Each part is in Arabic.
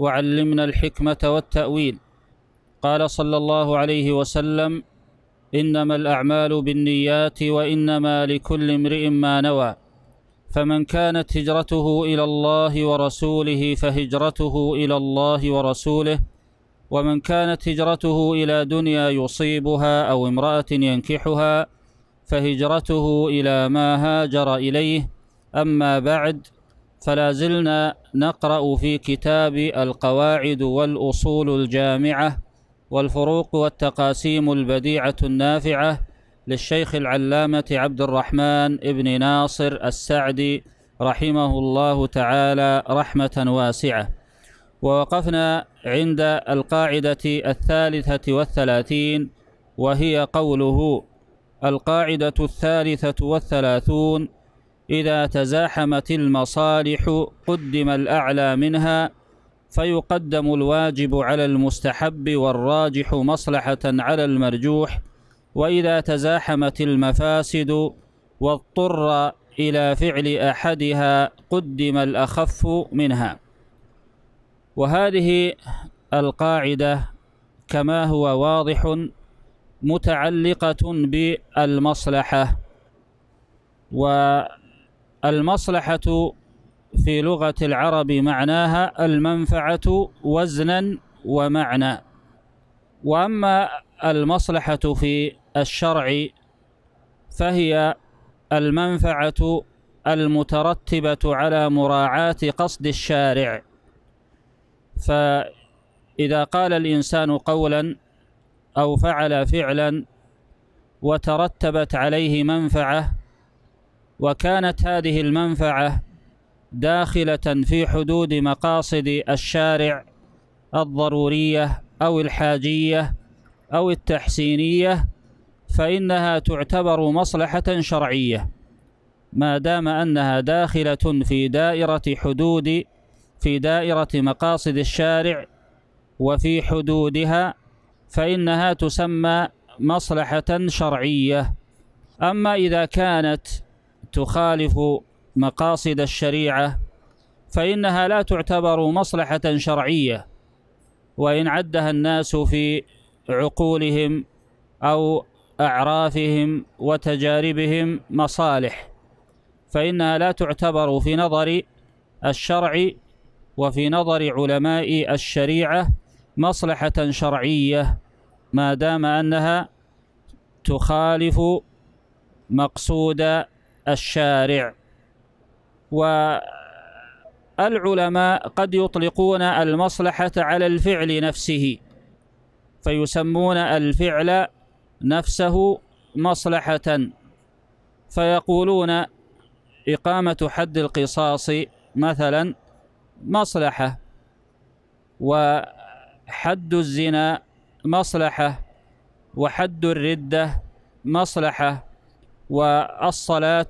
وعلمنا الحكمة والتأويل قال صلى الله عليه وسلم إنما الأعمال بالنيات وإنما لكل امرئ ما نوى فمن كانت هجرته إلى الله ورسوله فهجرته إلى الله ورسوله ومن كانت هجرته إلى دنيا يصيبها أو امرأة ينكحها فهجرته إلى ما هاجر إليه أما بعد فلا زلنا نقرأ في كتاب القواعد والأصول الجامعة والفروق والتقاسيم البديعة النافعة للشيخ العلامة عبد الرحمن ابن ناصر السعدي رحمه الله تعالى رحمة واسعة ووقفنا عند القاعدة الثالثة والثلاثين وهي قوله القاعدة الثالثة والثلاثون إذا تزاحمت المصالح قدم الأعلى منها فيقدم الواجب على المستحب والراجح مصلحة على المرجوح وإذا تزاحمت المفاسد واضطر إلى فعل أحدها قدم الأخف منها وهذه القاعدة كما هو واضح متعلقة بالمصلحة و المصلحة في لغة العرب معناها المنفعة وزنا ومعنى وأما المصلحة في الشرع فهي المنفعة المترتبة على مراعاة قصد الشارع فإذا قال الإنسان قولا أو فعل فعلا وترتبت عليه منفعه وكانت هذه المنفعة داخلة في حدود مقاصد الشارع الضرورية أو الحاجية أو التحسينية فإنها تعتبر مصلحة شرعية ما دام أنها داخلة في دائرة حدود في دائرة مقاصد الشارع وفي حدودها فإنها تسمى مصلحة شرعية أما إذا كانت تخالف مقاصد الشريعة فإنها لا تعتبر مصلحة شرعية وإن عدها الناس في عقولهم أو أعرافهم وتجاربهم مصالح فإنها لا تعتبر في نظر الشرع وفي نظر علماء الشريعة مصلحة شرعية ما دام أنها تخالف مقصود الشارع والعلماء قد يطلقون المصلحة على الفعل نفسه فيسمون الفعل نفسه مصلحة فيقولون إقامة حد القصاص مثلا مصلحة وحد الزنا مصلحة وحد الردة مصلحة والصلاة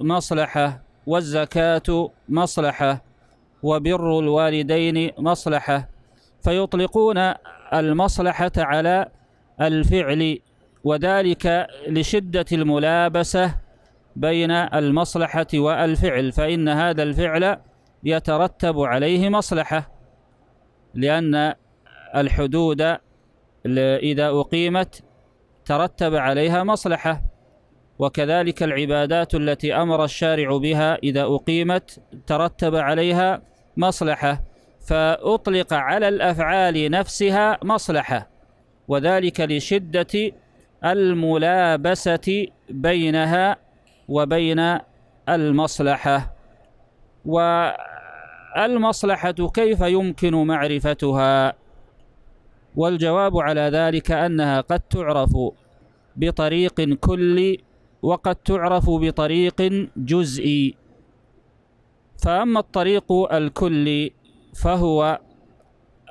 مصلحة والزكاة مصلحة وبر الوالدين مصلحة فيطلقون المصلحة على الفعل وذلك لشدة الملابسة بين المصلحة والفعل فإن هذا الفعل يترتب عليه مصلحة لأن الحدود إذا أقيمت ترتب عليها مصلحة وكذلك العبادات التي امر الشارع بها اذا اقيمت ترتب عليها مصلحه فاطلق على الافعال نفسها مصلحه وذلك لشده الملابسه بينها وبين المصلحه والمصلحه كيف يمكن معرفتها والجواب على ذلك انها قد تعرف بطريق كل وقد تعرف بطريق جزئي فأما الطريق الكلي فهو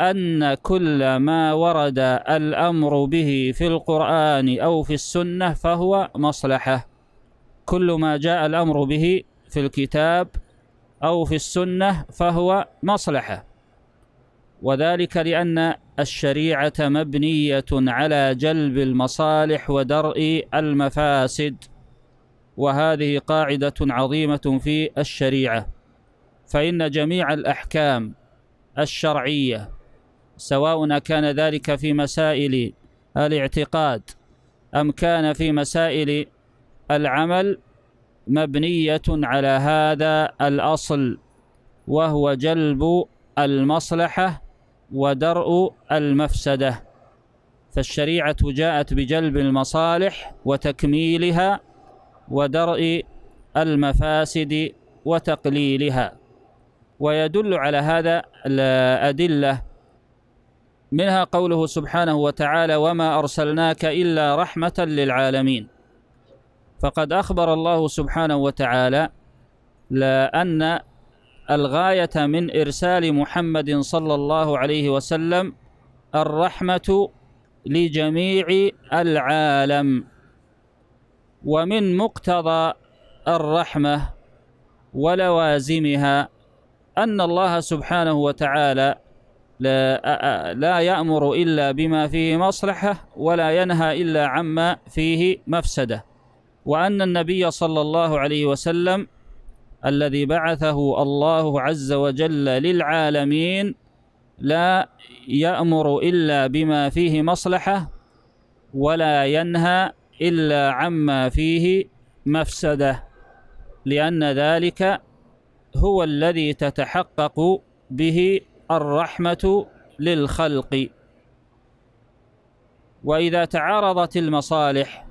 أن كل ما ورد الأمر به في القرآن أو في السنة فهو مصلحة كل ما جاء الأمر به في الكتاب أو في السنة فهو مصلحة وذلك لأن الشريعة مبنية على جلب المصالح ودرء المفاسد وهذه قاعدة عظيمة في الشريعة فإن جميع الأحكام الشرعية سواء كان ذلك في مسائل الاعتقاد أم كان في مسائل العمل مبنية على هذا الأصل وهو جلب المصلحة ودرء المفسدة فالشريعة جاءت بجلب المصالح وتكميلها ودرء المفاسد وتقليلها ويدل على هذا الأدلة منها قوله سبحانه وتعالى وما أرسلناك إلا رحمة للعالمين فقد أخبر الله سبحانه وتعالى لأن الغاية من إرسال محمد صلى الله عليه وسلم الرحمة لجميع العالم ومن مقتضى الرحمة ولوازمها أن الله سبحانه وتعالى لا, لا يأمر إلا بما فيه مصلحة ولا ينهى إلا عما فيه مفسدة وأن النبي صلى الله عليه وسلم الذي بعثه الله عز وجل للعالمين لا يأمر إلا بما فيه مصلحة ولا ينهى إلا عما فيه مفسدة لأن ذلك هو الذي تتحقق به الرحمة للخلق وإذا تعارضت المصالح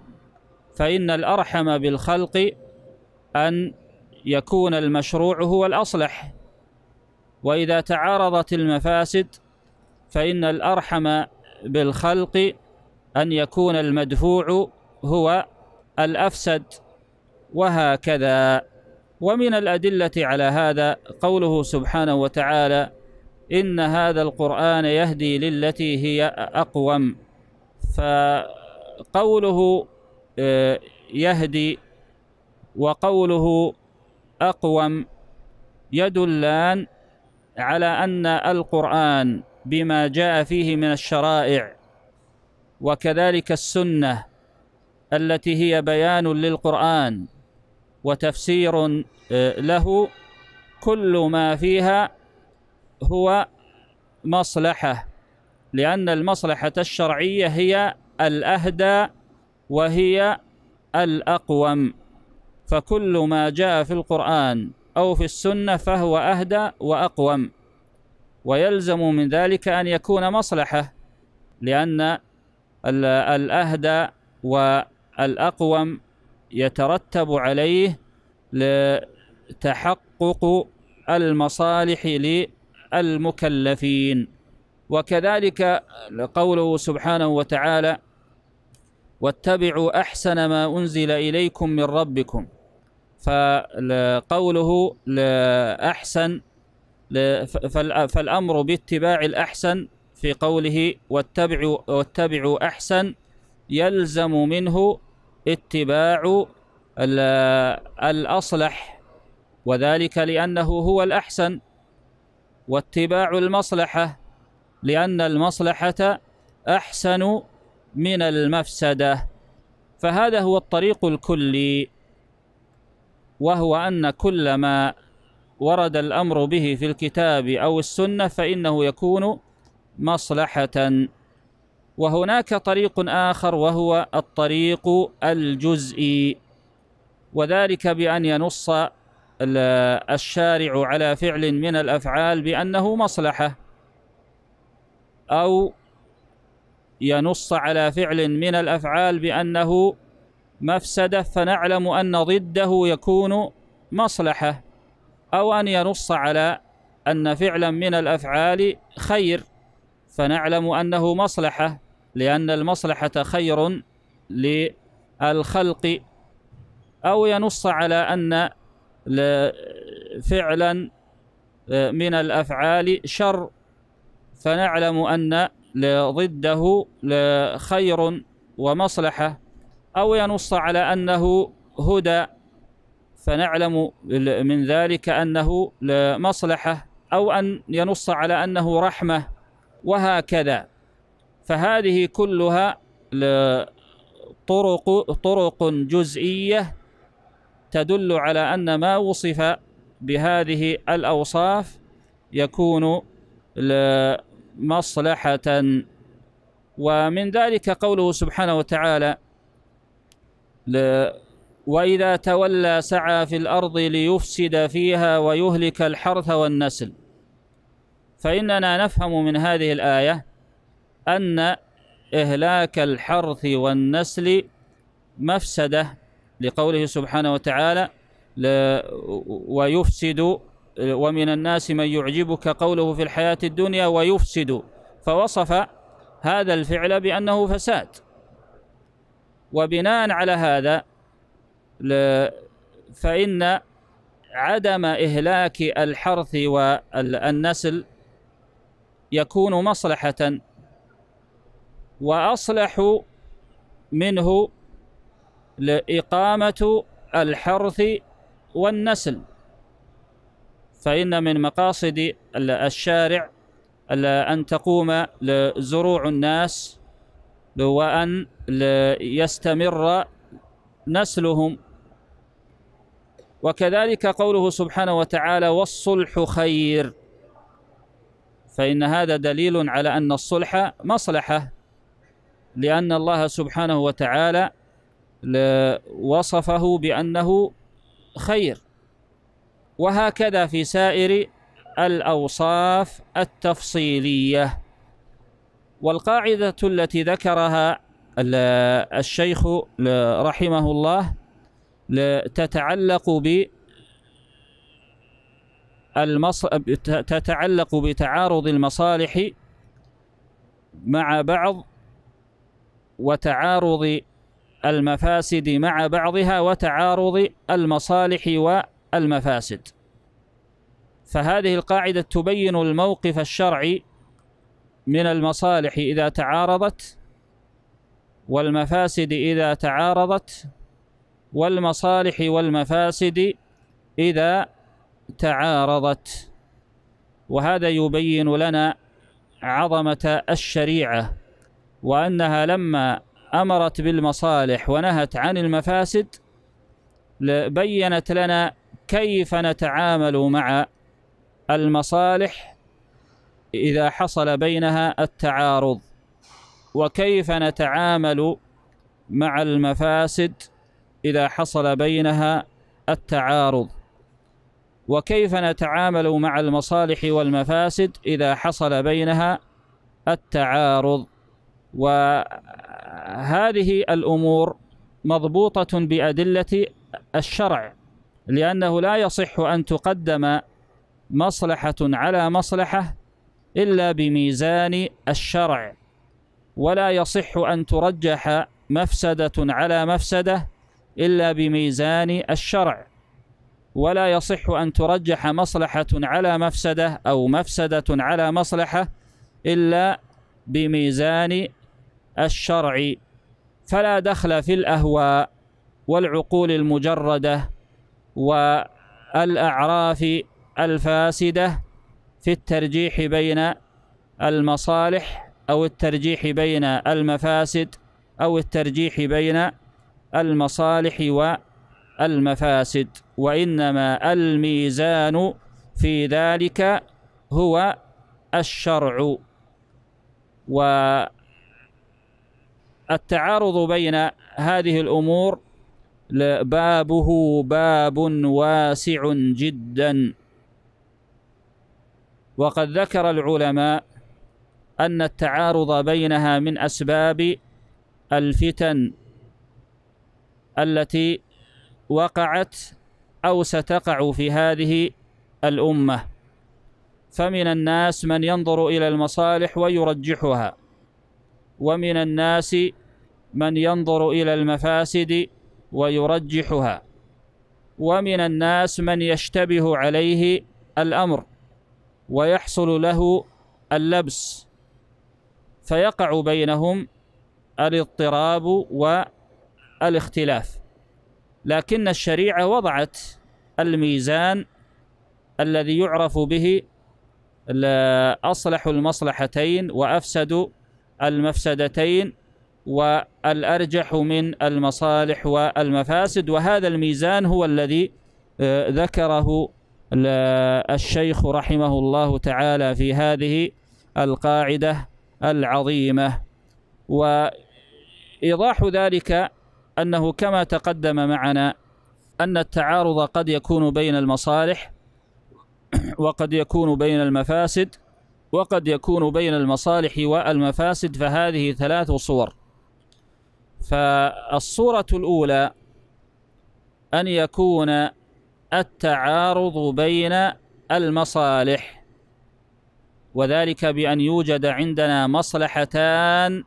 فإن الأرحم بالخلق أن يكون المشروع هو الأصلح وإذا تعارضت المفاسد فإن الأرحم بالخلق أن يكون المدفوع هو الأفسد وهكذا ومن الأدلة على هذا قوله سبحانه وتعالى إن هذا القرآن يهدي للتي هي أقوم فقوله آه، يهدي وقوله أقوم يدلان على أن القرآن بما جاء فيه من الشرائع وكذلك السنة التي هي بيان للقرآن وتفسير آه، له كل ما فيها هو مصلحة لأن المصلحة الشرعية هي الأهدى وهي الأقوم فكل ما جاء في القرآن أو في السنة فهو أهدى وأقوم ويلزم من ذلك أن يكون مصلحة لأن الأهدى و الأقوم يترتب عليه لتحقق المصالح للمكلفين وكذلك قوله سبحانه وتعالى واتبعوا أحسن ما أنزل إليكم من ربكم فقوله أحسن فالأمر باتباع الأحسن في قوله واتبعوا, واتبعوا أحسن يلزم منه اتباع الأصلح وذلك لأنه هو الأحسن واتباع المصلحة لأن المصلحة أحسن من المفسدة فهذا هو الطريق الكلي وهو أن كل ما ورد الأمر به في الكتاب أو السنة فإنه يكون مصلحةً وهناك طريق آخر وهو الطريق الجزئي وذلك بأن ينص الشارع على فعل من الأفعال بأنه مصلحة أو ينص على فعل من الأفعال بأنه مفسدة فنعلم أن ضده يكون مصلحة أو أن ينص على أن فعلا من الأفعال خير فنعلم أنه مصلحة لأن المصلحة خير للخلق أو ينص على أن فعلا آه، من الأفعال شر فنعلم أن ضده خير ومصلحة أو ينص على أنه هدى فنعلم من ذلك أنه مصلحة أو أن ينص على أنه رحمة وهكذا فهذه كلها طرق طرق جزئيه تدل على ان ما وصف بهذه الاوصاف يكون مصلحه ومن ذلك قوله سبحانه وتعالى واذا تولى سعى في الارض ليفسد فيها ويهلك الحرث والنسل فإننا نفهم من هذه الآية أن إهلاك الحرث والنسل مفسدة لقوله سبحانه وتعالى ويفسد ومن الناس من يعجبك قوله في الحياة الدنيا ويفسد فوصف هذا الفعل بأنه فساد وبناء على هذا فإن عدم إهلاك الحرث والنسل يكون مصلحة وأصلح منه لإقامة الحرث والنسل فإن من مقاصد الشارع أن تقوم زروع الناس وأن يستمر نسلهم وكذلك قوله سبحانه وتعالى والصلح خير فإن هذا دليل على أن الصلح مصلحة لأن الله سبحانه وتعالى وصفه بأنه خير وهكذا في سائر الأوصاف التفصيلية والقاعدة التي ذكرها الشيخ رحمه الله تتعلق ب المص... تتعلق بتعارض المصالح مع بعض وتعارض المفاسد مع بعضها وتعارض المصالح والمفاسد فهذه القاعدة تبين الموقف الشرعي من المصالح إذا تعارضت والمفاسد إذا تعارضت والمصالح والمفاسد إذا تعارضت وهذا يبين لنا عظمة الشريعة وأنها لما أمرت بالمصالح ونهت عن المفاسد بينت لنا كيف نتعامل مع المصالح إذا حصل بينها التعارض وكيف نتعامل مع المفاسد إذا حصل بينها التعارض وكيف نتعامل مع المصالح والمفاسد إذا حصل بينها التعارض وهذه الأمور مضبوطة بأدلة الشرع لأنه لا يصح أن تقدم مصلحة على مصلحة إلا بميزان الشرع ولا يصح أن ترجح مفسدة على مفسدة إلا بميزان الشرع ولا يصح أن ترجح مصلحة على مفسدة أو مفسدة على مصلحة إلا بميزان الشرع فلا دخل في الأهواء والعقول المجردة والأعراف الفاسدة في الترجيح بين المصالح أو الترجيح بين المفاسد أو الترجيح بين المصالح والمفاسد المفاسد وإنما الميزان في ذلك هو الشرع والتعارض بين هذه الأمور بابه باب واسع جدا وقد ذكر العلماء أن التعارض بينها من أسباب الفتن التي وقعت أو ستقع في هذه الأمة فمن الناس من ينظر إلى المصالح ويرجحها ومن الناس من ينظر إلى المفاسد ويرجحها ومن الناس من يشتبه عليه الأمر ويحصل له اللبس فيقع بينهم الاضطراب والاختلاف لكن الشريعة وضعت الميزان الذي يعرف به أصلح المصلحتين وأفسد المفسدتين والأرجح من المصالح والمفاسد وهذا الميزان هو الذي آه، ذكره الشيخ رحمه الله تعالى في هذه القاعدة العظيمة وإيضاح ذلك أنه كما تقدم معنا أن التعارض قد يكون بين المصالح وقد يكون بين المفاسد وقد يكون بين المصالح والمفاسد فهذه ثلاث صور فالصورة الأولى أن يكون التعارض بين المصالح وذلك بأن يوجد عندنا مصلحتان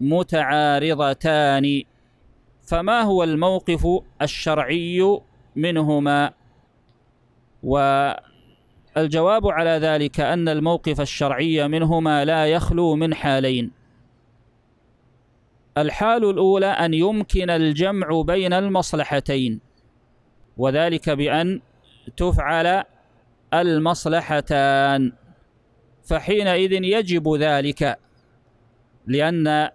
متعارضتان فما هو الموقف الشرعي منهما والجواب على ذلك أن الموقف الشرعي منهما لا يخلو من حالين الحال الأولى أن يمكن الجمع بين المصلحتين وذلك بأن تفعل المصلحتان فحينئذ يجب ذلك لأن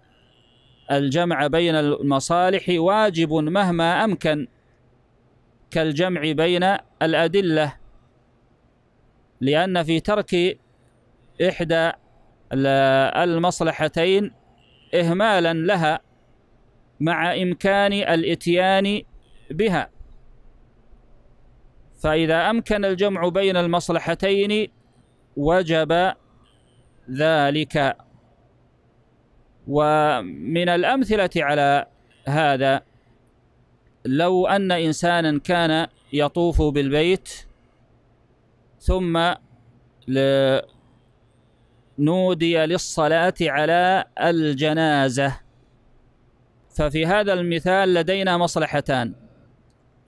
الجمع بين المصالح واجب مهما أمكن كالجمع بين الأدلة لأن في ترك إحدى المصلحتين إهمالا لها مع إمكان الإتيان بها فإذا أمكن الجمع بين المصلحتين وجب ذلك ومن الأمثلة على هذا لو أن إنسانا كان يطوف بالبيت ثم نودي للصلاة على الجنازة ففي هذا المثال لدينا مصلحتان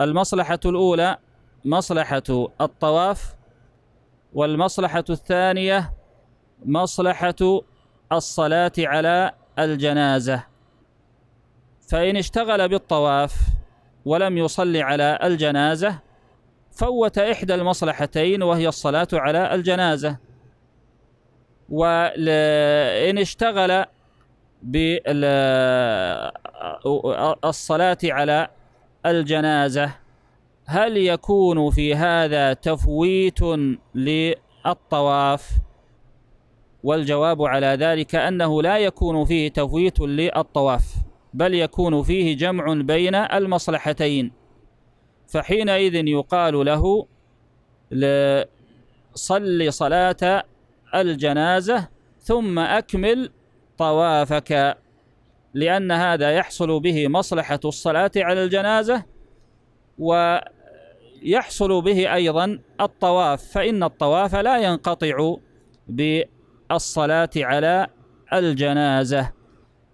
المصلحة الأولى مصلحة الطواف والمصلحة الثانية مصلحة الصلاة على الجنازة فإن اشتغل بالطواف ولم يصلي على الجنازة فوت إحدى المصلحتين وهي الصلاة على الجنازة وإن اشتغل بالصلاة على الجنازة هل يكون في هذا تفويت للطواف؟ والجواب على ذلك أنه لا يكون فيه تفويت للطواف بل يكون فيه جمع بين المصلحتين فحينئذ يقال له صل صلاة الجنازة ثم أكمل طوافك لأن هذا يحصل به مصلحة الصلاة على الجنازة ويحصل به أيضا الطواف فإن الطواف لا ينقطع بالطواف الصلاة على الجنازة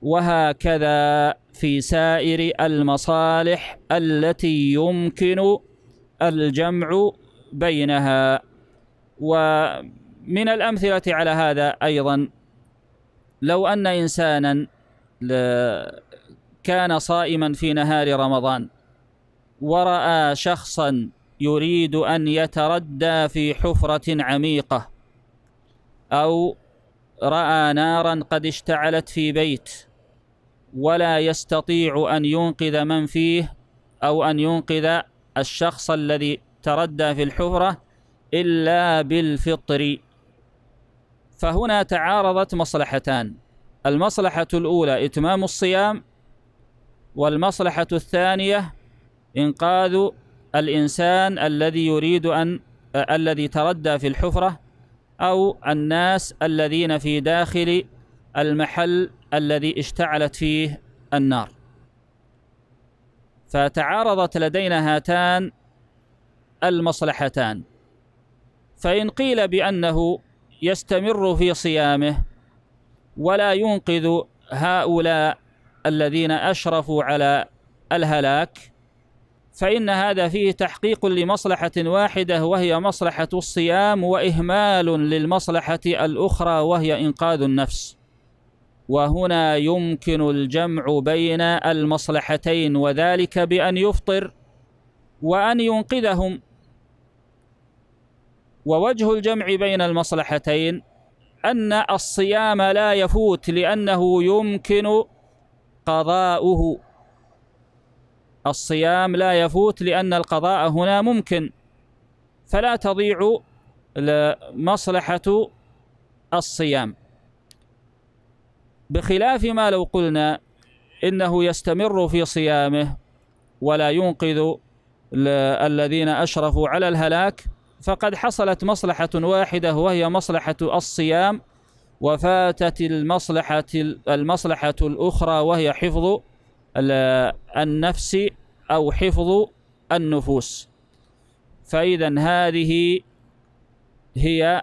وهكذا في سائر المصالح التي يمكن الجمع بينها ومن الأمثلة على هذا أيضا لو أن إنسانا كان صائما في نهار رمضان ورأى شخصا يريد أن يتردى في حفرة عميقة أو راى نارا قد اشتعلت في بيت ولا يستطيع ان ينقذ من فيه او ان ينقذ الشخص الذي تردى في الحفره الا بالفطر فهنا تعارضت مصلحتان المصلحه الاولى اتمام الصيام والمصلحه الثانيه انقاذ الانسان الذي يريد ان الذي تردى في الحفره أو الناس الذين في داخل المحل الذي اشتعلت فيه النار فتعارضت لدينا هاتان المصلحتان فإن قيل بأنه يستمر في صيامه ولا ينقذ هؤلاء الذين أشرفوا على الهلاك فإن هذا فيه تحقيق لمصلحة واحدة وهي مصلحة الصيام وإهمال للمصلحة الأخرى وهي إنقاذ النفس وهنا يمكن الجمع بين المصلحتين وذلك بأن يفطر وأن ينقذهم ووجه الجمع بين المصلحتين أن الصيام لا يفوت لأنه يمكن قضاؤه الصيام لا يفوت لأن القضاء هنا ممكن فلا تضيع مصلحة الصيام بخلاف ما لو قلنا إنه يستمر في صيامه ولا ينقذ الذين أشرفوا على الهلاك فقد حصلت مصلحة واحدة وهي مصلحة الصيام وفاتت المصلحة المصلحة الأخرى وهي حفظ النفس أو حفظ النفوس فإذا هذه هي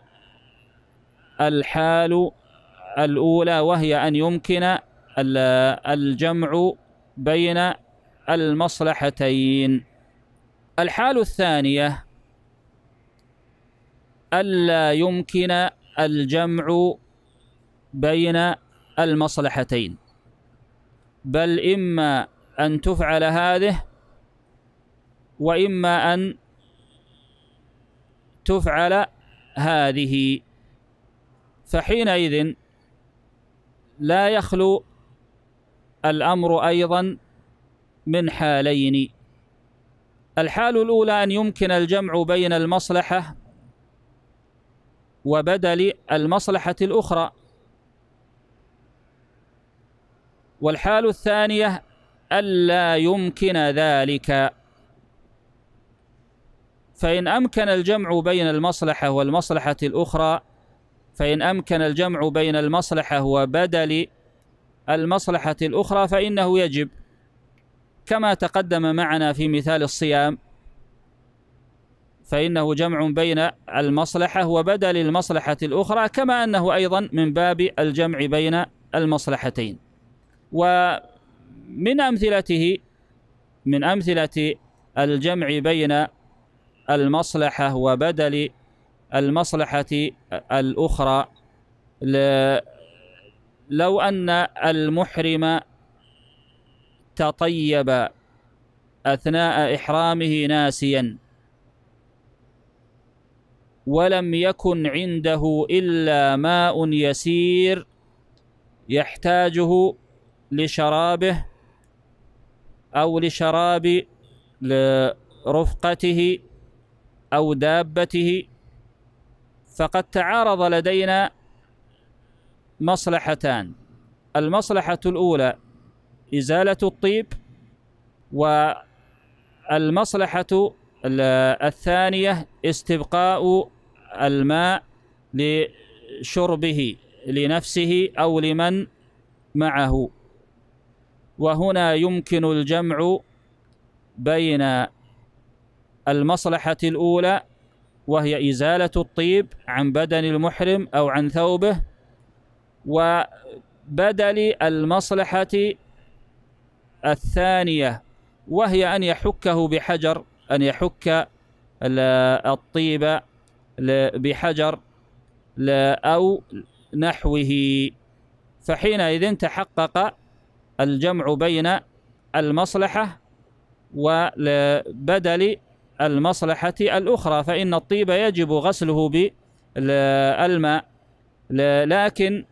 الحال الأولى وهي أن يمكن الجمع بين المصلحتين الحال الثانية ألا يمكن الجمع بين المصلحتين بل إما أن تفعل هذه وإما أن تفعل هذه فحينئذ لا يخلو الأمر أيضا من حالين الحال الأولى أن يمكن الجمع بين المصلحة وبدل المصلحة الأخرى والحال الثانية ألا يمكن ذلك فإن أمكن الجمع بين المصلحة والمصلحة الأخرى فإن أمكن الجمع بين المصلحة وبدل المصلحة الأخرى فإنه يجب كما تقدم معنا في مثال الصيام فإنه جمع بين المصلحة وبدل المصلحة الأخرى كما أنه أيضا من باب الجمع بين المصلحتين ومن أمثلته من أمثلة الجمع بين المصلحة وبدل المصلحة الأخرى لو أن المحرم تطيب أثناء إحرامه ناسيا ولم يكن عنده إلا ماء يسير يحتاجه لشرابه أو لشراب رفقته أو دابته فقد تعارض لدينا مصلحتان المصلحة الأولى إزالة الطيب والمصلحة الثانية استبقاء الماء لشربه لنفسه أو لمن معه وهنا يمكن الجمع بين المصلحة الأولى وهي إزالة الطيب عن بدن المحرم أو عن ثوبه وبدل المصلحة الثانية وهي أن يحكه بحجر أن يحك الطيب بحجر أو نحوه فحينئذ تحقق الجمع بين المصلحة وبدل المصلحة الأخرى فإن الطيب يجب غسله بالماء لكن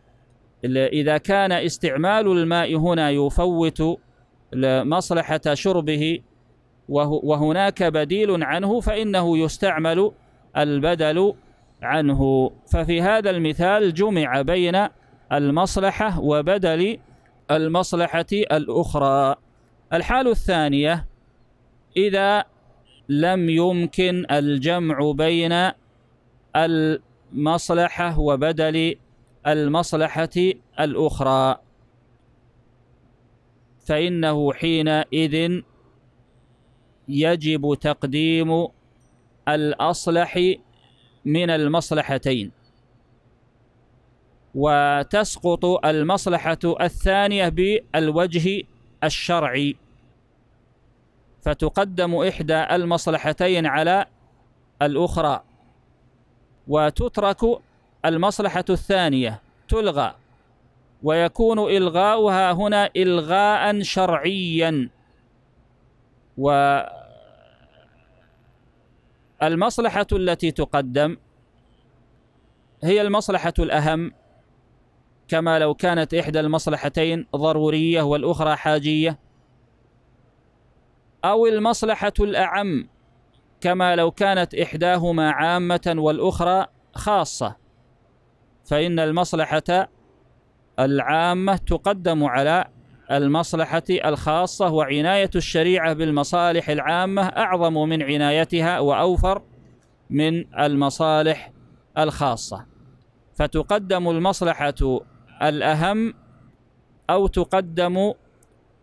إذا كان استعمال الماء هنا يفوت مصلحة شربه وهناك بديل عنه فإنه يستعمل البدل عنه ففي هذا المثال جمع بين المصلحة وبدل المصلحة الأخرى الحال الثانية إذا لم يمكن الجمع بين المصلحة وبدل المصلحة الأخرى فإنه حينئذ يجب تقديم الأصلح من المصلحتين وتسقط المصلحة الثانية بالوجه الشرعي فتقدم إحدى المصلحتين على الأخرى وتترك المصلحة الثانية تلغى ويكون إلغاؤها هنا إلغاء شرعيا والمصلحة التي تقدم هي المصلحة الأهم كما لو كانت إحدى المصلحتين ضرورية والأخرى حاجية أو المصلحة الأعم كما لو كانت إحداهما عامة والأخرى خاصة فإن المصلحة العامة تقدم على المصلحة الخاصة وعناية الشريعة بالمصالح العامة أعظم من عنايتها وأوفر من المصالح الخاصة فتقدم المصلحة الأهم أو تقدم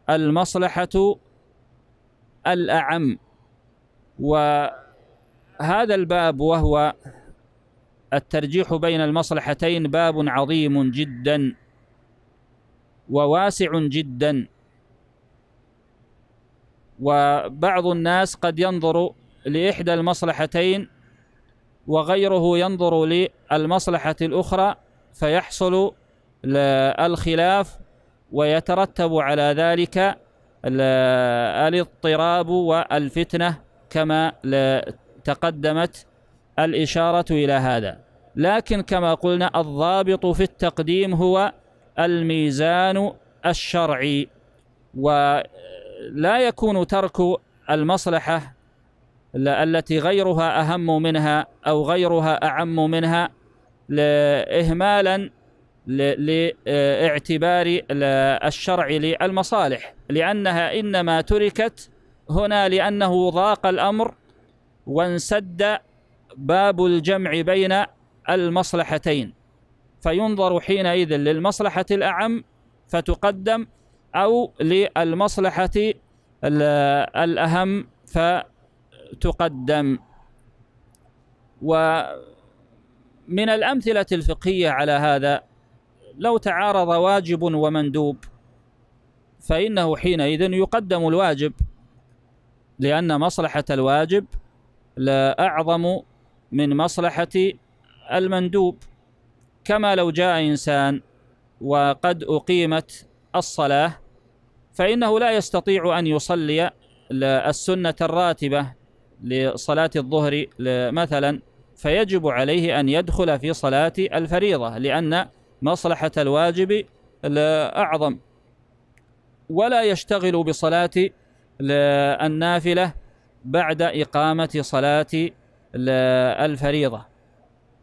المصلحة الأعم وهذا الباب وهو الترجيح بين المصلحتين باب عظيم جدا وواسع جدا وبعض الناس قد ينظر لإحدى المصلحتين وغيره ينظر للمصلحة الأخرى فيحصل الخلاف ويترتب على ذلك الاضطراب والفتنة كما تقدمت الإشارة إلى هذا لكن كما قلنا الضابط في التقديم هو الميزان الشرعي ولا يكون ترك المصلحة التي غيرها أهم منها أو غيرها أعم منها إهمالا لاعتبار الشرع للمصالح لأنها إنما تركت هنا لأنه ضاق الأمر وانسد باب الجمع بين المصلحتين فينظر حينئذ للمصلحة الأعم فتقدم أو للمصلحة الأهم فتقدم ومن الأمثلة الفقهية على هذا لو تعارض واجب ومندوب فإنه حينئذ يقدم الواجب لأن مصلحة الواجب لا أعظم من مصلحة المندوب كما لو جاء إنسان وقد أقيمت الصلاة فإنه لا يستطيع أن يصلي السنة الراتبة لصلاة الظهر مثلا فيجب عليه أن يدخل في صلاة الفريضة لأن مصلحة الواجب الأعظم ولا يشتغل بصلاة النافلة بعد إقامة صلاة الفريضة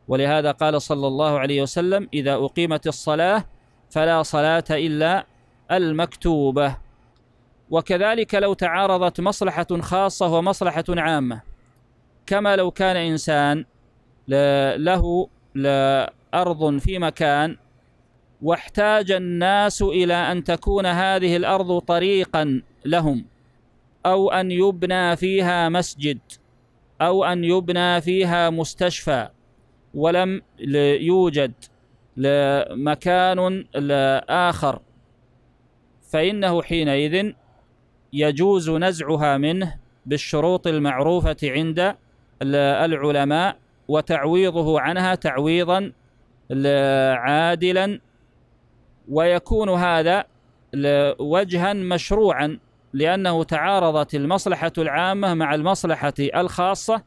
ولهذا قال صلى الله عليه وسلم إذا أقيمت الصلاة فلا صلاة إلا المكتوبة وكذلك لو تعارضت مصلحة خاصة ومصلحة عامة كما لو كان إنسان له أرض في مكان واحتاج الناس إلى أن تكون هذه الأرض طريقا لهم أو أن يبنى فيها مسجد أو أن يبنى فيها مستشفى ولم يوجد مكان آخر فإنه حينئذ يجوز نزعها منه بالشروط المعروفة عند العلماء وتعويضه عنها تعويضا عادلا ويكون هذا وجها مشروعا لأنه تعارضت المصلحة العامة مع المصلحة الخاصة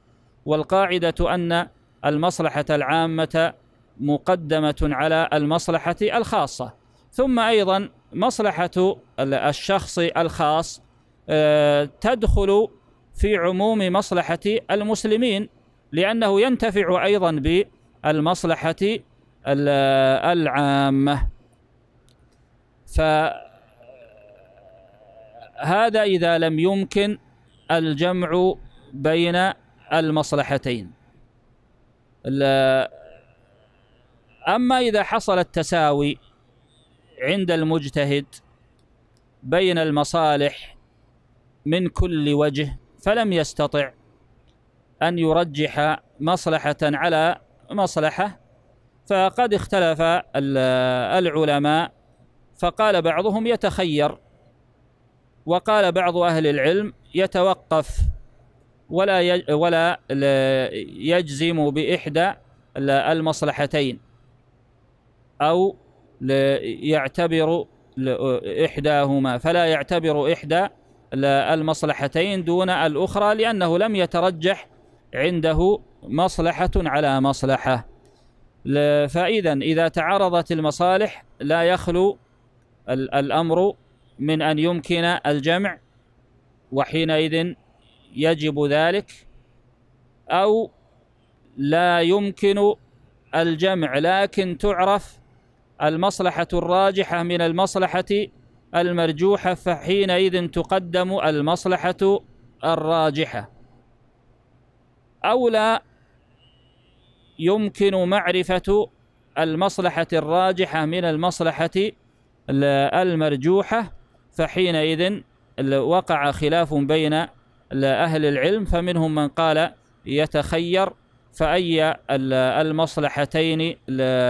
والقاعدة أن المصلحة العامة مقدمة على المصلحة الخاصة ثم أيضا مصلحة الشخص الخاص آه، تدخل في عموم مصلحة المسلمين لأنه ينتفع أيضا بالمصلحة العامة فهذا إذا لم يمكن الجمع بين المصلحتين أما إذا حصل التساوي عند المجتهد بين المصالح من كل وجه فلم يستطع أن يرجح مصلحة على مصلحة فقد اختلف العلماء فقال بعضهم يتخير وقال بعض أهل العلم يتوقف ولا ولا يجزم بإحدى المصلحتين أو يعتبر إحداهما فلا يعتبر إحدى المصلحتين دون الأخرى لأنه لم يترجح عنده مصلحة على مصلحة فإذا إذا تعارضت المصالح لا يخلو الأمر من أن يمكن الجمع وحينئذ يجب ذلك أو لا يمكن الجمع لكن تعرف المصلحة الراجحة من المصلحة المرجوحة فحينئذ تقدم المصلحة الراجحة أو لا يمكن معرفة المصلحة الراجحة من المصلحة المرجوحة فحينئذ وقع خلاف بين أهل العلم فمنهم من قال يتخير فأي المصلحتين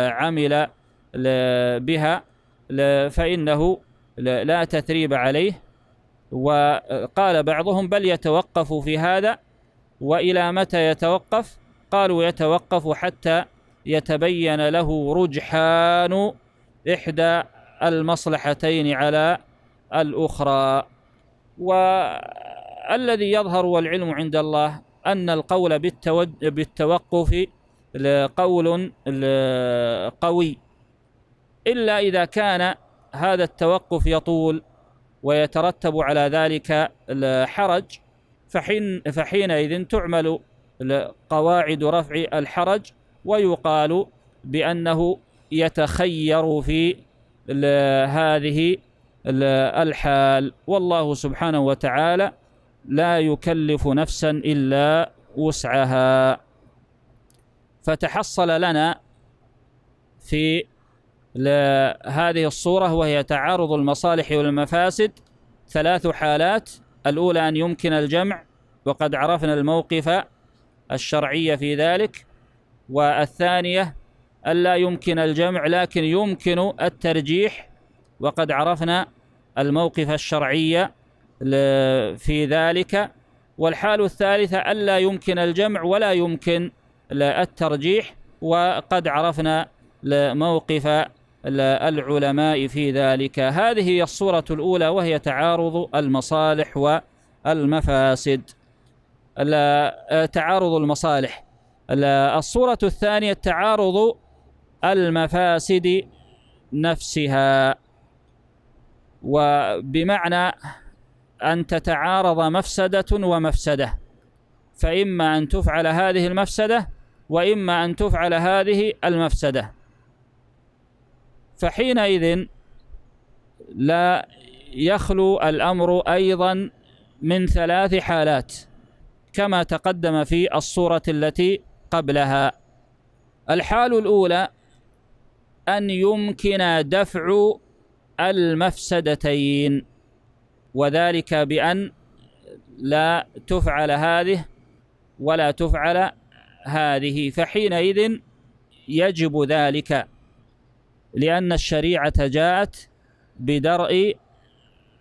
عمل بها فإنه لا تثريب عليه وقال بعضهم بل يتوقف في هذا وإلى متى يتوقف قالوا يتوقف حتى يتبين له رجحان إحدى المصلحتين على الأخرى والذي يظهر والعلم عند الله أن القول بالتوقف قول قوي إلا إذا كان هذا التوقف يطول ويترتب على ذلك الحرج فحين فحينئذ تعمل قواعد رفع الحرج ويقال بأنه يتخير في هذه الحال والله سبحانه وتعالى لا يكلف نفسا إلا وسعها فتحصل لنا في هذه الصورة وهي تعارض المصالح والمفاسد ثلاث حالات الأولى أن يمكن الجمع وقد عرفنا الموقف الشرعي في ذلك والثانية ألا يمكن الجمع لكن يمكن الترجيح وقد عرفنا الموقف الشرعي في ذلك والحال الثالثة ألا يمكن الجمع ولا يمكن الترجيح وقد عرفنا موقف العلماء في ذلك هذه هي الصورة الأولى وهي تعارض المصالح والمفاسد تعارض المصالح الصورة الثانية تعارض المفاسد نفسها وبمعنى أن تتعارض مفسدة ومفسدة فإما أن تفعل هذه المفسدة وإما أن تفعل هذه المفسدة فحينئذ لا يخلو الأمر أيضا من ثلاث حالات كما تقدم في الصورة التي قبلها الحال الأولى أن يمكن دفع المفسدتين وذلك بأن لا تفعل هذه ولا تفعل هذه فحينئذ يجب ذلك لأن الشريعة جاءت بدرء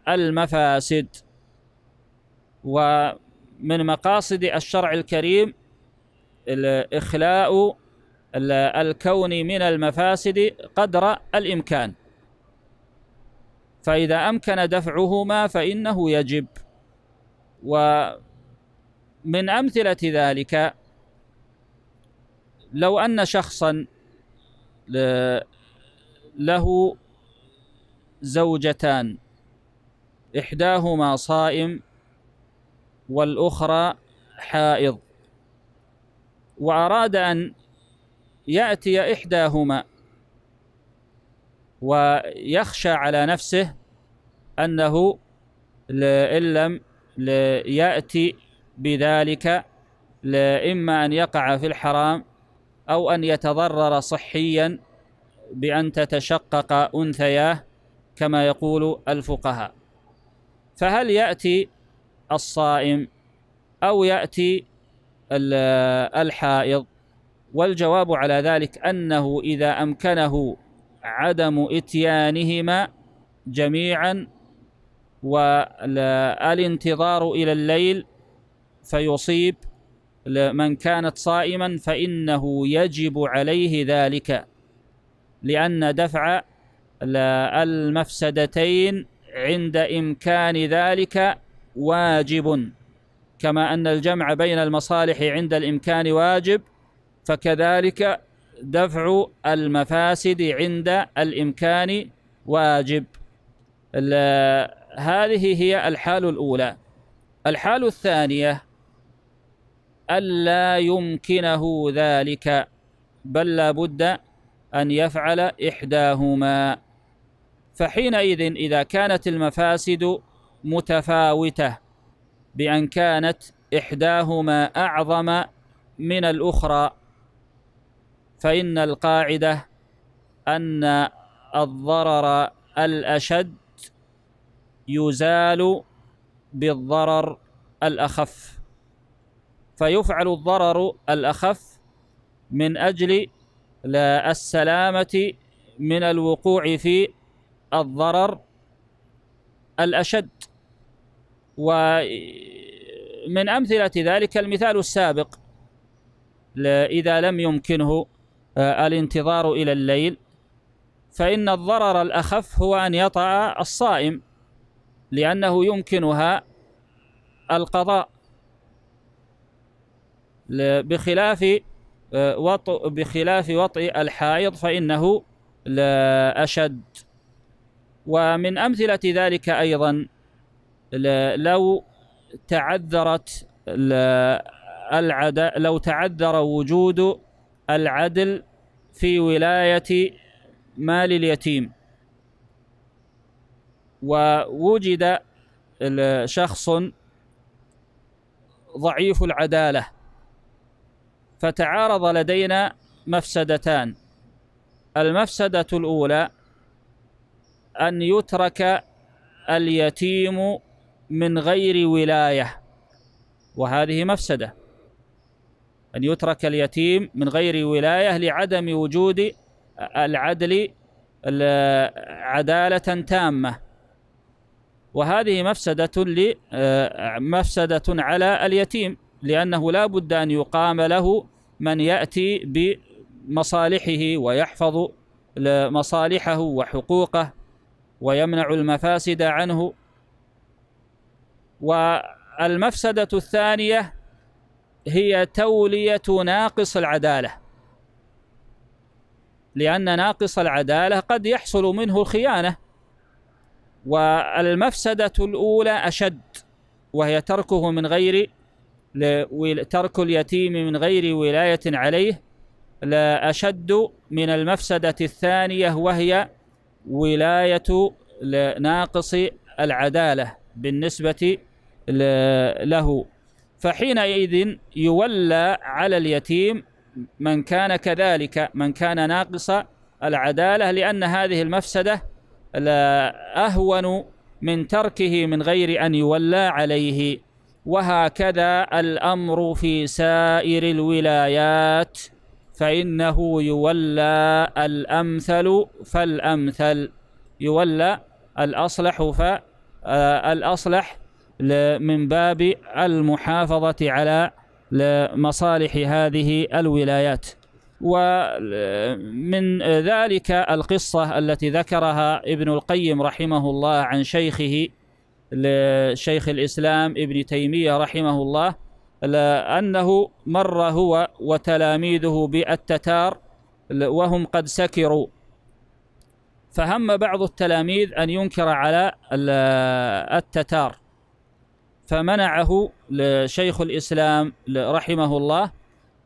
المفاسد ومن مقاصد الشرع الكريم إخلاء الكون من المفاسد قدر الإمكان فإذا أمكن دفعهما فإنه يجب ومن أمثلة ذلك لو أن شخصا له زوجتان إحداهما صائم والأخرى حائض وأراد أن يأتي إحداهما ويخشى على نفسه أنه إن لم يأتي بذلك إما أن يقع في الحرام أو أن يتضرر صحيا بأن تتشقق أنثياه كما يقول الفقهاء فهل يأتي الصائم أو يأتي الحائض والجواب على ذلك أنه إذا أمكنه عدم إتيانهما جميعا والانتظار إلى الليل فيصيب من كانت صائما فإنه يجب عليه ذلك لأن دفع المفسدتين عند إمكان ذلك واجب كما أن الجمع بين المصالح عند الإمكان واجب فكذلك دفع المفاسد عند الإمكان واجب هذه هي الحال الأولى الحال الثانية ألا يمكنه ذلك بل لا بد أن يفعل إحداهما فحينئذ إذا كانت المفاسد متفاوتة بأن كانت إحداهما أعظم من الأخرى فإن القاعدة أن الضرر الأشد يزال بالضرر الأخف فيفعل الضرر الأخف من أجل لا السلامة من الوقوع في الضرر الأشد ومن أمثلة ذلك المثال السابق إذا لم يمكنه آه، الانتظار إلى الليل فإن الضرر الأخف هو أن يطع الصائم لأنه يمكنها القضاء بخلاف آه، وط بخلاف وطئ الحائض فإنه لا أشد ومن أمثلة ذلك أيضا لو تعذرت العداء لو تعذر وجود العدل في ولاية مال اليتيم ووجد شخص ضعيف العدالة فتعارض لدينا مفسدتان المفسدة الأولى أن يترك اليتيم من غير ولاية وهذه مفسده أن يترك اليتيم من غير ولاية لعدم وجود العدل عدالة تامة وهذه مفسدة مفسدة على اليتيم لأنه لا بد أن يقام له من يأتي بمصالحه ويحفظ مصالحه وحقوقه ويمنع المفاسد عنه والمفسدة الثانية هي تولية ناقص العدالة لأن ناقص العدالة قد يحصل منه الخيانة والمفسدة الأولى أشد وهي تركه من غير ترك اليتيم من غير ولاية عليه لا أشد من المفسدة الثانية وهي ولاية ناقص العدالة بالنسبة له فحينئذ يولى على اليتيم من كان كذلك من كان ناقص العداله لان هذه المفسده لا اهون من تركه من غير ان يولى عليه وهكذا الامر في سائر الولايات فانه يولى الامثل فالامثل يولى الاصلح فالاصلح آه، من باب المحافظة على مصالح هذه الولايات ومن ذلك القصة التي ذكرها ابن القيم رحمه الله عن شيخه شيخ الإسلام ابن تيمية رحمه الله أنه مر هو وتلاميذه بالتتار وهم قد سكروا فهم بعض التلاميذ أن ينكر على التتار فمنعه شيخ الإسلام رحمه الله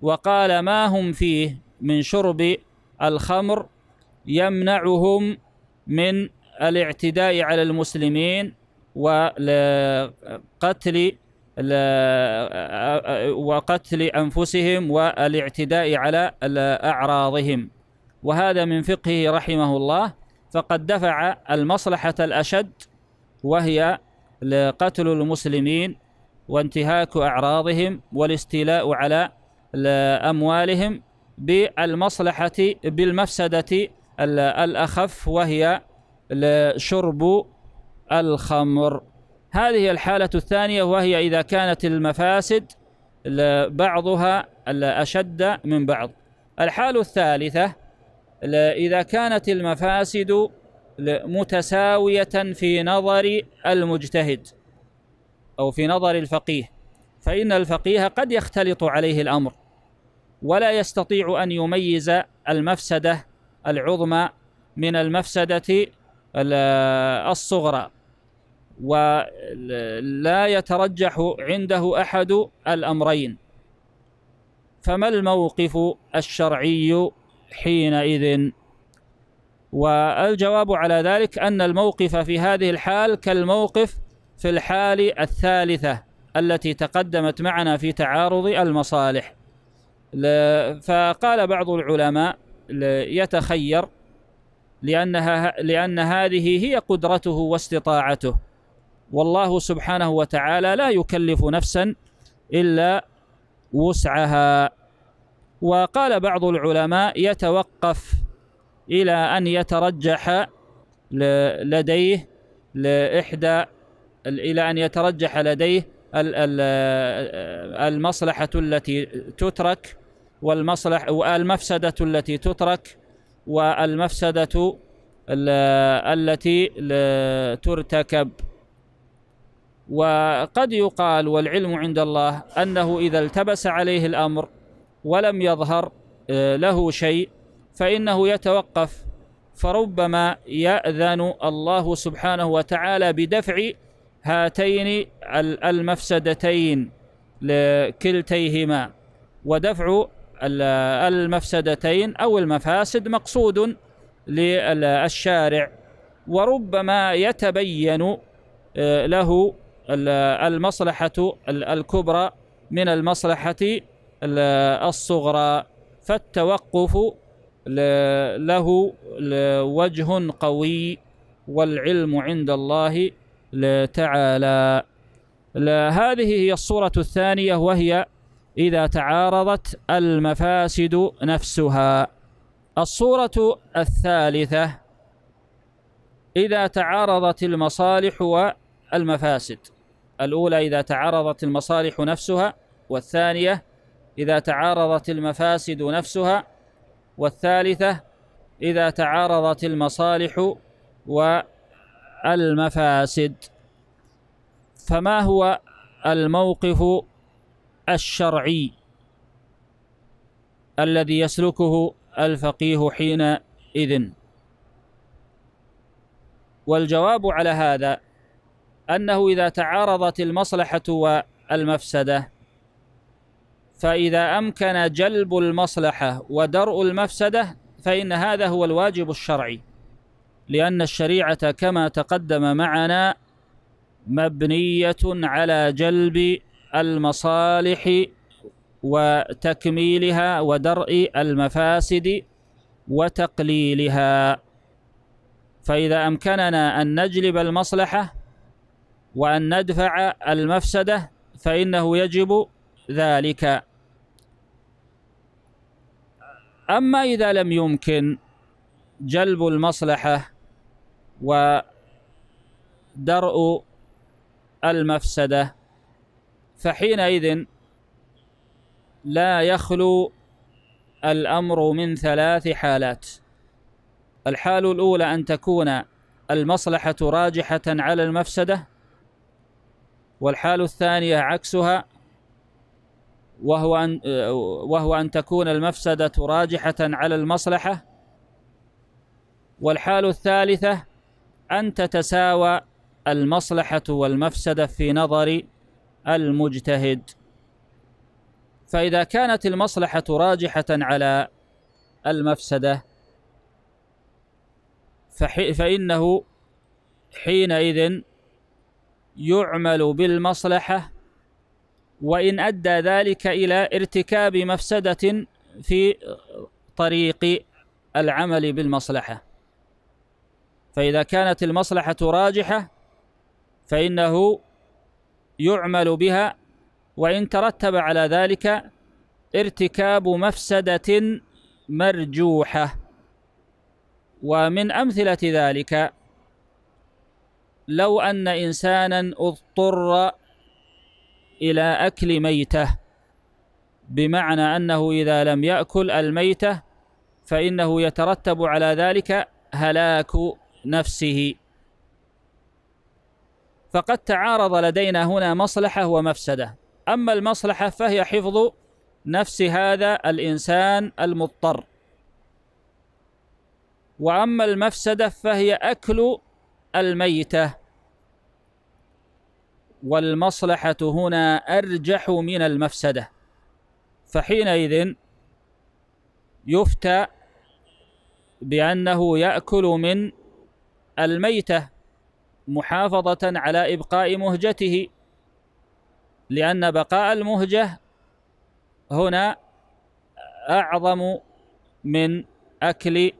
وقال ما هم فيه من شرب الخمر يمنعهم من الاعتداء على المسلمين وقتل وقتل أنفسهم والاعتداء على أعراضهم وهذا من فقهه رحمه الله فقد دفع المصلحة الأشد وهي قتل المسلمين وانتهاك أعراضهم والاستيلاء على أموالهم بالمصلحة بالمفسدة الأخف وهي شرب الخمر هذه الحالة الثانية وهي إذا كانت المفاسد بعضها أشد من بعض الحال الثالثة إذا كانت المفاسد متساوية في نظر المجتهد أو في نظر الفقيه فإن الفقيه قد يختلط عليه الأمر ولا يستطيع أن يميز المفسدة العظمى من المفسدة الصغرى ولا يترجح عنده أحد الأمرين فما الموقف الشرعي حينئذ والجواب على ذلك أن الموقف في هذه الحال كالموقف في الحال الثالثة التي تقدمت معنا في تعارض المصالح فقال بعض العلماء يتخير لأنها لأن هذه هي قدرته واستطاعته والله سبحانه وتعالى لا يكلف نفسا إلا وسعها وقال بعض العلماء يتوقف إلى أن يترجح لديه لإحدى إلى أن يترجح لديه المصلحة التي تترك والمصلح والمفسدة التي تترك والمفسدة التي ترتكب وقد يقال والعلم عند الله أنه إذا التبس عليه الأمر ولم يظهر آه، له شيء فإنه يتوقف فربما يأذن الله سبحانه وتعالى بدفع هاتين المفسدتين لكلتيهما ودفع المفسدتين أو المفاسد مقصود للشارع وربما يتبين آه، له المصلحة الكبرى من المصلحة الصغرى فالتوقف له وجه قوي والعلم عند الله تعالى هذه هي الصورة الثانية وهي إذا تعارضت المفاسد نفسها الصورة الثالثة إذا تعارضت المصالح والمفاسد الأولى إذا تعارضت المصالح نفسها والثانية إذا تعارضت المفاسد نفسها والثالثة إذا تعارضت المصالح والمفاسد فما هو الموقف الشرعي الذي يسلكه الفقيه حينئذ والجواب على هذا أنه إذا تعارضت المصلحة والمفسدة فإذا أمكن جلب المصلحة ودرء المفسدة فإن هذا هو الواجب الشرعي لأن الشريعة كما تقدم معنا مبنية على جلب المصالح وتكميلها ودرء المفاسد وتقليلها فإذا أمكننا أن نجلب المصلحة وأن ندفع المفسدة فإنه يجب ذلك أما إذا لم يمكن جلب المصلحة ودرء المفسدة فحينئذ لا يخلو الأمر من ثلاث حالات الحال الأولى أن تكون المصلحة راجحة على المفسدة والحال الثانية عكسها وهو أن, وهو أن تكون المفسدة راجحة على المصلحة والحال الثالثة أن تتساوى المصلحة والمفسدة في نظر المجتهد فإذا كانت المصلحة راجحة على المفسدة فإنه حينئذ يعمل بالمصلحة وان ادى ذلك الى ارتكاب مفسده في طريق العمل بالمصلحه فاذا كانت المصلحه راجحه فانه يعمل بها وان ترتب على ذلك ارتكاب مفسده مرجوحه ومن امثله ذلك لو ان انسانا اضطر إلى أكل ميتة بمعنى أنه إذا لم يأكل الميتة فإنه يترتب على ذلك هلاك نفسه فقد تعارض لدينا هنا مصلحة ومفسدة أما المصلحة فهي حفظ نفس هذا الإنسان المضطر وأما المفسدة فهي أكل الميتة والمصلحة هنا أرجح من المفسدة فحينئذ يفتى بأنه يأكل من الميتة محافظة على إبقاء مهجته لأن بقاء المهجة هنا أعظم من أكل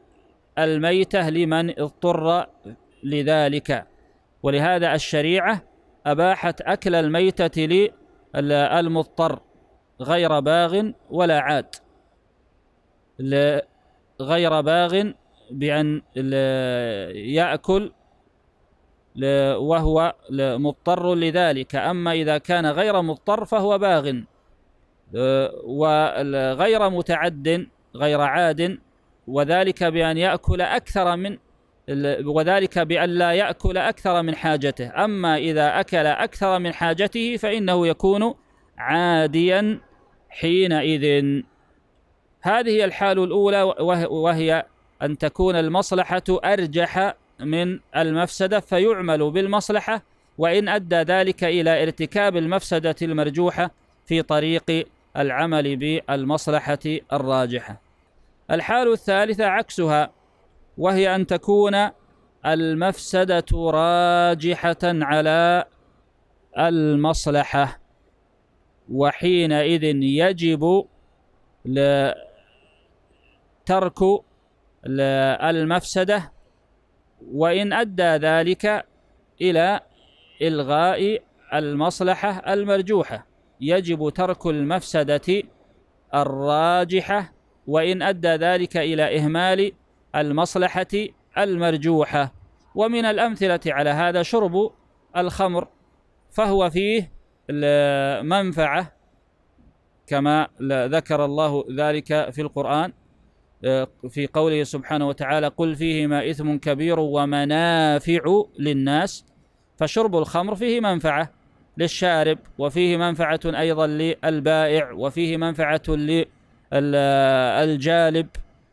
الميتة لمن اضطر لذلك ولهذا الشريعة أباحت أكل الميتة للمضطر غير باغ ولا عاد غير باغ بأن يأكل وهو مضطر لذلك أما إذا كان غير مضطر فهو باغ وغير متعد غير عاد وذلك بأن يأكل أكثر من وذلك بأن لا يأكل أكثر من حاجته أما إذا أكل أكثر من حاجته فإنه يكون عاديا حينئذ هذه الحال الأولى وهي أن تكون المصلحة أرجح من المفسدة فيعمل بالمصلحة وإن أدى ذلك إلى ارتكاب المفسدة المرجوحة في طريق العمل بالمصلحة الراجحة الحال الثالثة عكسها وهي أن تكون المفسدة راجحة على المصلحة وحينئذ يجب ترك المفسدة وإن أدى ذلك إلى إلغاء المصلحة المرجوحة يجب ترك المفسدة الراجحة وإن أدى ذلك إلى إهمال المصلحة المرجوحة ومن الأمثلة على هذا شرب الخمر فهو فيه منفعة كما ذكر الله ذلك في القرآن في قوله سبحانه وتعالى قل فيهما إثم كبير ومنافع للناس فشرب الخمر فيه منفعة للشارب وفيه منفعة أيضا للبائع وفيه منفعة للجالب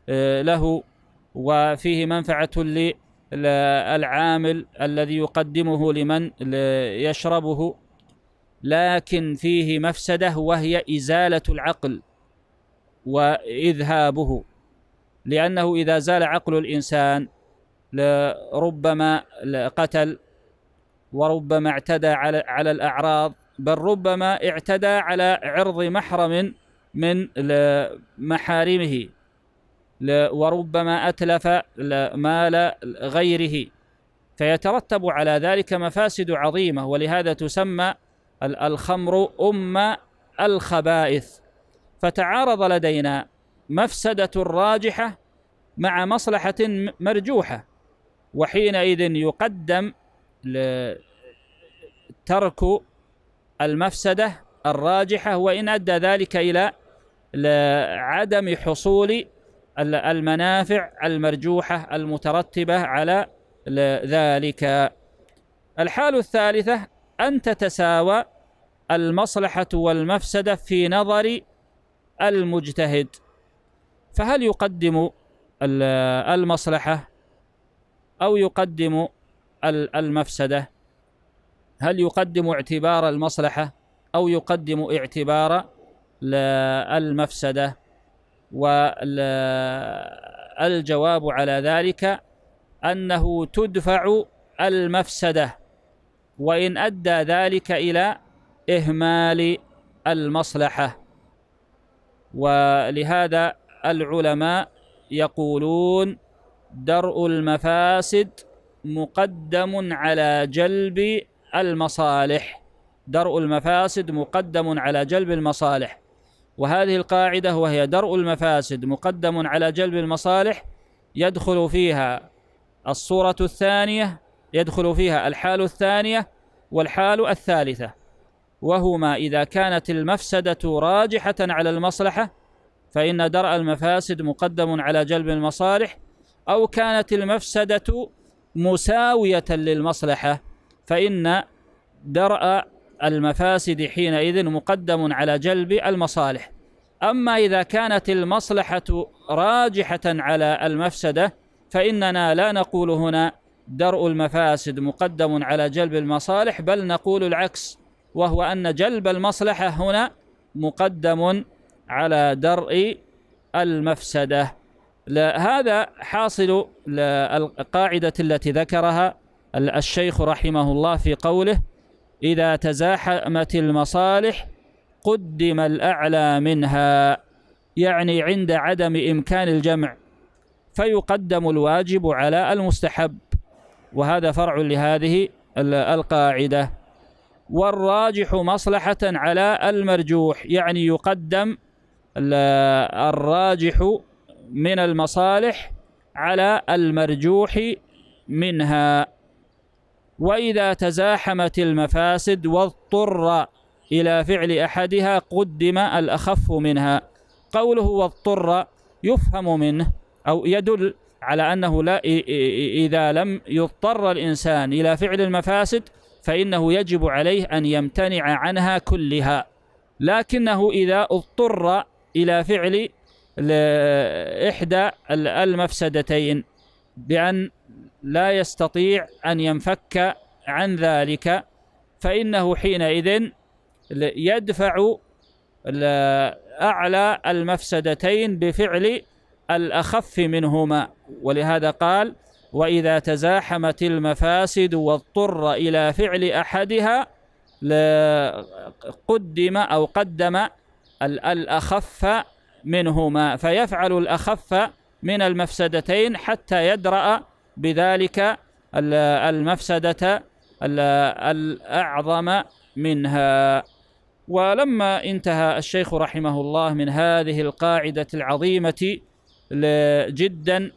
اه، له وفيه منفعة للعامل الذي يقدمه لمن يشربه لكن فيه مفسدة وهي إزالة العقل وإذهابه لأنه إذا زال عقل الإنسان ربما قتل وربما اعتدى على على الأعراض بل ربما اعتدى على عرض محرم من محارمه وربما أتلف مال غيره فيترتب على ذلك مفاسد عظيمة ولهذا تسمى الخمر أم الخبائث فتعارض لدينا مفسدة راجحة مع مصلحة مرجوحة وحينئذ يقدم ترك المفسدة الراجحة وإن أدى ذلك إلى عدم حصول المنافع المرجوحة المترتبة على ذلك الحال الثالثة أن تتساوى المصلحة والمفسدة في نظر المجتهد فهل يقدم المصلحة أو يقدم المفسدة هل يقدم اعتبار المصلحة أو يقدم اعتبار المفسده والجواب على ذلك أنه تدفع المفسدة وإن أدى ذلك إلى إهمال المصلحة ولهذا العلماء يقولون درء المفاسد مقدم على جلب المصالح درء المفاسد مقدم على جلب المصالح وهذه القاعدة وهي درء المفاسد مقدم على جلب المصالح يدخل فيها الصورة الثانية يدخل فيها الحال الثانية والحال الثالثة وهما إذا كانت المفسدة راجحة على المصلحة فإن درء المفاسد مقدم على جلب المصالح أو كانت المفسدة مساوية للمصلحة فإن درء المفاسد حينئذ مقدم على جلب المصالح أما إذا كانت المصلحة راجحة على المفسدة فإننا لا نقول هنا درء المفاسد مقدم على جلب المصالح بل نقول العكس وهو أن جلب المصلحة هنا مقدم على درء المفسدة لا هذا حاصل القاعدة التي ذكرها الشيخ رحمه الله في قوله إذا تزاحمت المصالح قدم الأعلى منها يعني عند عدم إمكان الجمع فيقدم الواجب على المستحب وهذا فرع لهذه القاعدة والراجح مصلحة على المرجوح يعني يقدم الراجح من المصالح على المرجوح منها وإذا تزاحمت المفاسد واضطر إلى فعل أحدها قدم الأخف منها قوله واضطر يفهم منه أو يدل على أنه لا إذا لم يضطر الإنسان إلى فعل المفاسد فإنه يجب عليه أن يمتنع عنها كلها لكنه إذا اضطر إلى فعل إحدى المفسدتين بأن لا يستطيع أن ينفك عن ذلك فإنه حينئذ يدفع أعلى المفسدتين بفعل الأخف منهما ولهذا قال وإذا تزاحمت المفاسد واضطر إلى فعل أحدها قدم أو قدم الأخف منهما فيفعل الأخف من المفسدتين حتى يدرأ بذلك المفسدة الأعظم منها ولما انتهى الشيخ رحمه الله من هذه القاعدة العظيمة جدا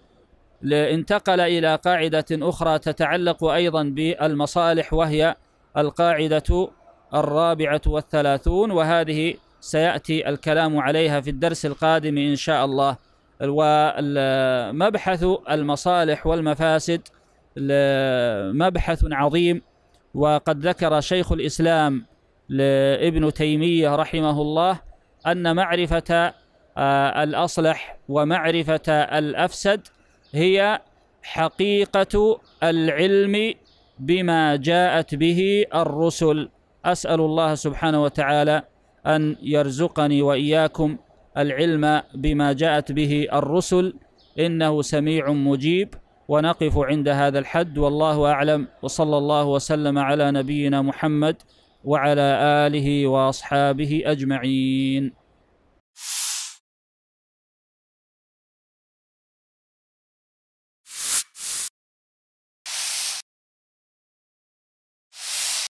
انتقل إلى قاعدة أخرى تتعلق أيضا بالمصالح وهي القاعدة الرابعة والثلاثون وهذه سيأتي الكلام عليها في الدرس القادم إن شاء الله ومبحث المصالح والمفاسد مبحث عظيم وقد ذكر شيخ الإسلام لابن تيمية رحمه الله أن معرفة آه، الأصلح ومعرفة الأفسد هي حقيقة العلم بما جاءت به الرسل أسأل الله سبحانه وتعالى أن يرزقني وإياكم العلم بما جاءت به الرسل إنه سميع مجيب ونقف عند هذا الحد والله أعلم وصلى الله وسلم على نبينا محمد وعلى آله وأصحابه أجمعين